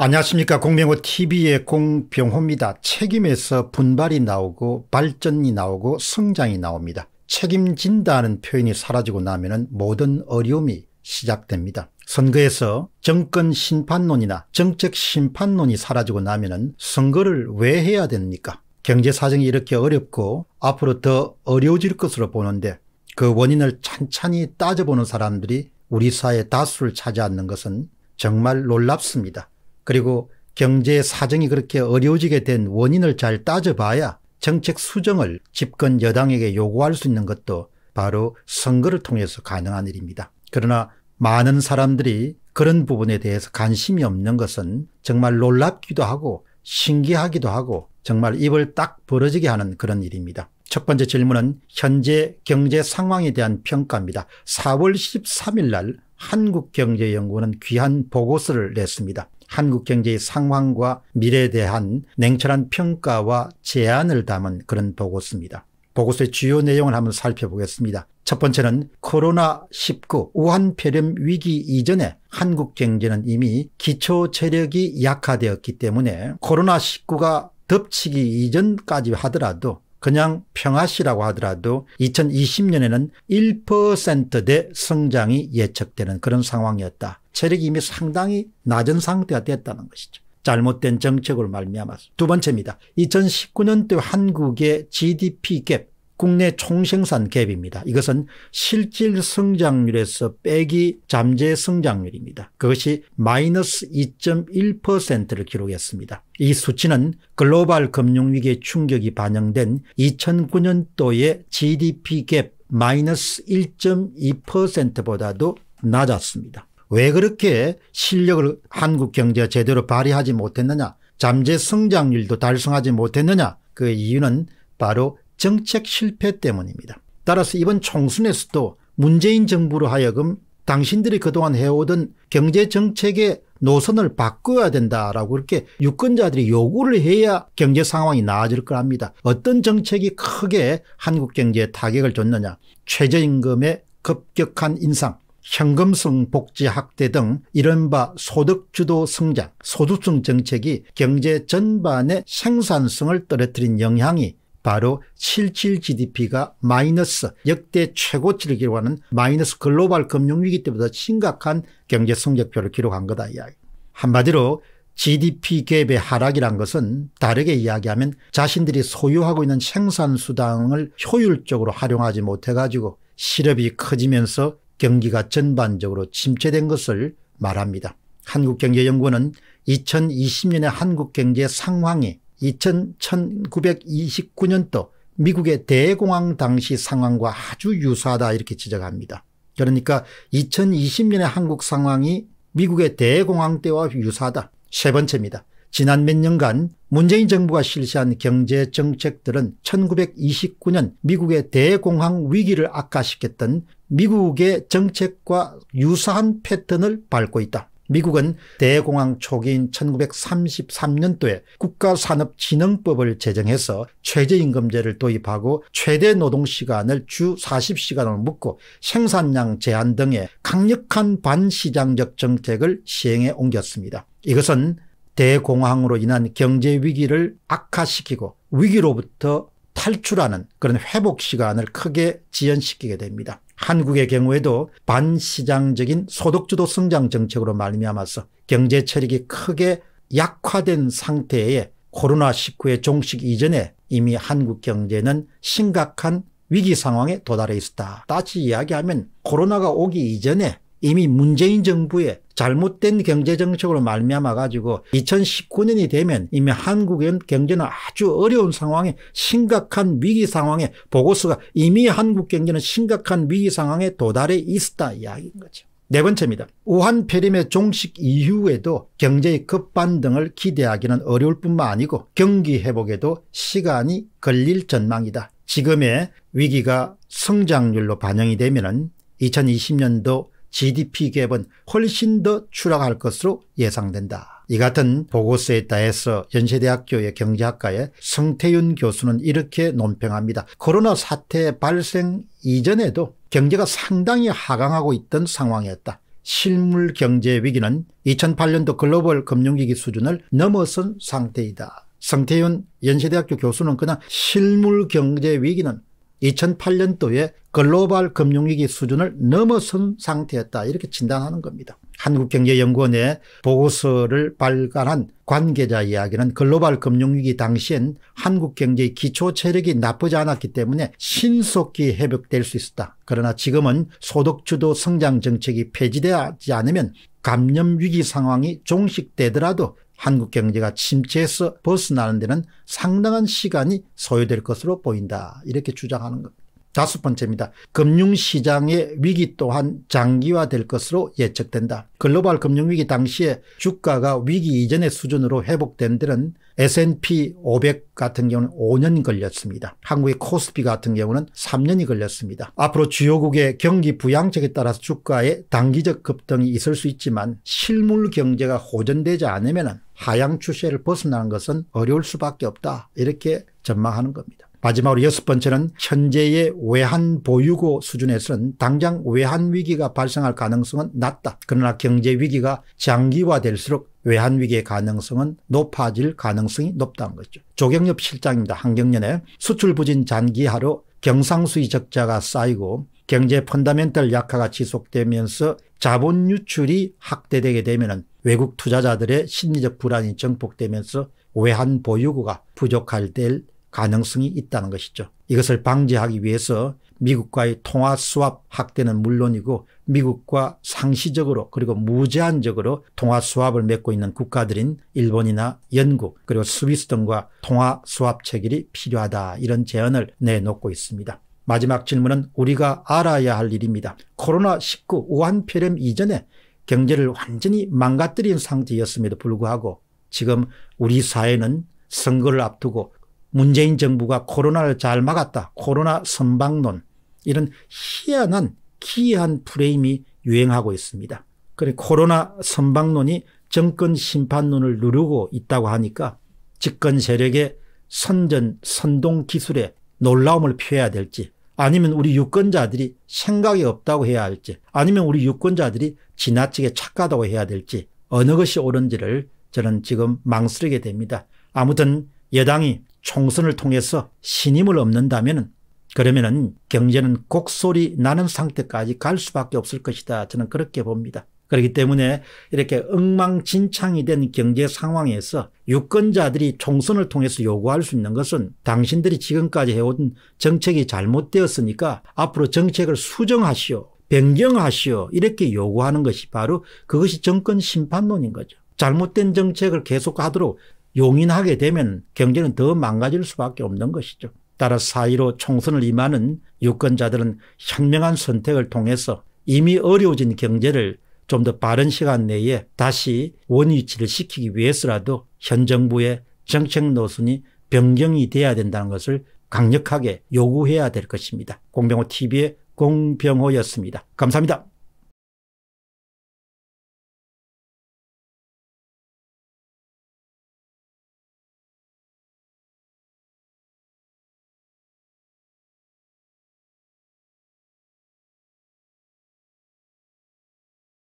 안녕하십니까 공병호TV의 공병호입니다. 책임에서 분발이 나오고 발전이 나오고 성장이 나옵니다. 책임진다는 표현이 사라지고 나면 모든 어려움이 시작됩니다. 선거에서 정권 심판론이나 정책 심판론이 사라지고 나면 선거를 왜 해야 됩니까? 경제 사정이 이렇게 어렵고 앞으로 더 어려워질 것으로 보는데 그 원인을 찬찬히 따져보는 사람들이 우리 사회 다수를 차지하는 것은 정말 놀랍습니다. 그리고 경제 사정이 그렇게 어려워지게 된 원인을 잘 따져봐야 정책 수정을 집권 여당에게 요구할 수 있는 것도 바로 선거를 통해서 가능한 일입니다. 그러나 많은 사람들이 그런 부분에 대해서 관심이 없는 것은 정말 놀랍기도 하고 신기하기도 하고 정말 입을 딱 벌어지게 하는 그런 일입니다. 첫 번째 질문은 현재 경제 상황에 대한 평가입니다. 4월 13일 날 한국경제연구원은 귀한 보고서를 냈습니다. 한국 경제의 상황과 미래에 대한 냉철한 평가와 제안을 담은 그런 보고서입니다. 보고서의 주요 내용을 한번 살펴보겠습니다. 첫 번째는 코로나19 우한폐렴 위기 이전에 한국 경제는 이미 기초 체력이 약화되었기 때문에 코로나19가 덮치기 이전까지 하더라도 그냥 평화시라고 하더라도 2020년에는 1%대 성장이 예측되는 그런 상황이었다. 체력이 이미 상당히 낮은 상태가 됐다는 것이죠. 잘못된 정책으로 말미암아서. 두 번째입니다. 2019년도 한국의 GDP 갭 국내 총생산 갭입니다. 이것은 실질 성장률에서 빼기 잠재 성장률입니다. 그것이 마이너스 2.1%를 기록했습니다. 이 수치는 글로벌 금융위기의 충격이 반영된 2009년도의 GDP 갭 마이너스 1.2%보다도 낮았습니다. 왜 그렇게 실력을 한국 경제가 제대로 발휘하지 못했느냐 잠재 성장률도 달성하지 못했느냐 그 이유는 바로 정책 실패 때문입니다. 따라서 이번 총선에서도 문재인 정부로 하여금 당신들이 그동안 해오던 경제정책의 노선을 바꿔야 된다라고 이렇게 유권자들이 요구를 해야 경제 상황이 나아질 거랍니다. 어떤 정책이 크게 한국 경제에 타격을 줬느냐. 최저임금의 급격한 인상, 현금성 복지 확대 등 이른바 소득주도 성장, 소득성 정책이 경제 전반의 생산성을 떨어뜨린 영향이 바로 실질 GDP가 마이너스 역대 최고치를 기록하는 마이너스 글로벌 금융위기 때보다 심각한 경제 성적표를 기록한 거다 이야기. 한마디로 GDP 갭의 하락이란 것은 다르게 이야기하면 자신들이 소유하고 있는 생산수당을 효율적으로 활용하지 못해가지고 실업이 커지면서 경기가 전반적으로 침체된 것을 말합니다. 한국경제연구원은 2020년의 한국경제 상황이 2 0 1929년도 미국의 대공황 당시 상황과 아주 유사하다 이렇게 지적합니다. 그러니까 2020년의 한국 상황이 미국의 대공황 때와 유사하다. 세 번째입니다. 지난 몇 년간 문재인 정부가 실시한 경제 정책들은 1929년 미국의 대공황 위기를 악화시켰던 미국의 정책과 유사한 패턴을 밟고 있다. 미국은 대공황 초기인 1933년도에 국가산업진흥법을 제정해서 최저임금제를 도입하고 최대 노동시간을 주 40시간으로 묶고 생산량 제한 등의 강력한 반시장적 정책을 시행해 옮겼습니다. 이것은 대공황으로 인한 경제 위기를 악화시키고 위기로부터 탈출하는 그런 회복 시간을 크게 지연시키게 됩니다. 한국의 경우에도 반시장적인 소득주도 성장 정책으로 말미암아서 경제 체력이 크게 약화된 상태에 코로나19의 종식 이전에 이미 한국 경제는 심각한 위기 상황에 도달해 있었다. 다시 이야기하면 코로나가 오기 이전에 이미 문재인 정부의 잘못된 경제 정책으로 말미암아 가지고 2019년이 되면 이미 한국의 경제는 아주 어려운 상황에 심각한 위기 상황에 보고서가 이미 한국 경제는 심각한 위기 상황에 도달해 있었다 이야기인 거죠. 네 번째입니다. 우한 폐렴의 종식 이후에도 경제의 급반등을 기대하기는 어려울 뿐만 아니고 경기 회복에도 시간이 걸릴 전망이다. 지금의 위기가 성장률로 반영이 되면 은 2020년도 GDP 갭은 훨씬 더 추락할 것으로 예상된다. 이 같은 보고서에 따라서 연세대학교의 경제학과의 성태윤 교수는 이렇게 논평합니다. 코로나 사태 발생 이전에도 경제가 상당히 하강하고 있던 상황이었다. 실물 경제 위기는 2008년도 글로벌 금융위기 수준을 넘어선 상태이다. 성태윤 연세대학교 교수는 그냥 실물 경제 위기는 2008년도에 글로벌 금융위기 수준을 넘어선 상태였다 이렇게 진단하는 겁니다. 한국경제연구원의 보고서를 발간한 관계자 이야기는 글로벌 금융위기 당시엔 한국 경제의 기초 체력이 나쁘지 않았기 때문에 신속히 회복될 수 있었다. 그러나 지금은 소득주도 성장 정책이 폐지되지 않으면 감염 위기 상황이 종식되더라도 한국 경제가 침체에서 벗어나는 데는 상당한 시간이 소요될 것으로 보인다. 이렇게 주장하는 겁니다. 다섯 번째입니다. 금융시장의 위기 또한 장기화될 것으로 예측된다. 글로벌 금융위기 당시에 주가가 위기 이전의 수준으로 회복된 데는 S&P 500 같은 경우는 5년 이 걸렸습니다. 한국의 코스피 같은 경우는 3년이 걸렸습니다. 앞으로 주요국의 경기 부양책에 따라서 주가의 단기적 급등이 있을 수 있지만 실물 경제가 호전되지 않으면 하향 추세를 벗어나는 것은 어려울 수밖에 없다. 이렇게 전망하는 겁니다. 마지막으로 여섯 번째는 현재의 외환 보유고 수준에서는 당장 외환 위기가 발생할 가능성은 낮다. 그러나 경제 위기가 장기화될수록 외환 위기의 가능성은 높아질 가능성이 높다는 거죠. 조경엽 실장입니다. 한경련에 수출 부진 장기하로 경상수지 적자가 쌓이고 경제 펀더멘털 약화가 지속되면서 자본 유출이 확대되게 되면 외국 투자자들의 심리적 불안이 증폭되면서 외환 보유고가 부족할 때 가능성이 있다는 것이죠. 이것을 방지하기 위해서 미국과의 통화 수합 확대는 물론이고 미국과 상시적으로 그리고 무제한적으로 통화 수합을 맺고 있는 국가들인 일본이나 영국 그리고 스위스 등과 통화 수합 체결이 필요하다 이런 제언을 내놓고 있습니다. 마지막 질문은 우리가 알아야 할 일입니다. 코로나19 우한폐렴 이전에 경제를 완전히 망가뜨린 상태였음에도 불구하고 지금 우리 사회는 선거를 앞두고 문재인 정부가 코로나를 잘 막았다. 코로나 선방론. 이런 희한한 기이한 프레임이 유행하고 있습니다. 그래 코로나 선방론이 정권 심판론을 누르고 있다고 하니까 집권 세력의 선전 선동 기술에 놀라움을 표해야 될지 아니면 우리 유권자들이 생각이 없다고 해야 할지 아니면 우리 유권자들이 지나치게 착하다고 해야 될지 어느 것이 옳은지를 저는 지금 망설이게 됩니다. 아무튼 여당이 총선을 통해서 신임을 얻는다면 그러면은 경제는 곡소리 나는 상태까지 갈 수밖에 없을 것이다. 저는 그렇게 봅니다. 그렇기 때문에 이렇게 엉망진창이 된 경제 상황에서 유권자들이 총선을 통해서 요구할 수 있는 것은 당신들이 지금까지 해온 정책이 잘못되었으니까 앞으로 정책을 수정하시오. 변경하시오. 이렇게 요구하는 것이 바로 그것이 정권 심판론인 거죠. 잘못된 정책을 계속하도록 용인하게 되면 경제는 더 망가질 수밖에 없는 것이죠. 따라 사이로 총선을 임하는 유권자들은 현명한 선택을 통해서 이미 어려워진 경제를 좀 더 빠른 시간 내에 다시 원위치를 시키기 위해서라도 현 정부의 정책 노선이 변경이 돼야 된다는 것을 강력하게 요구해야 될 것입니다. 공병호 TV의 공병호였습니다. 감사합니다.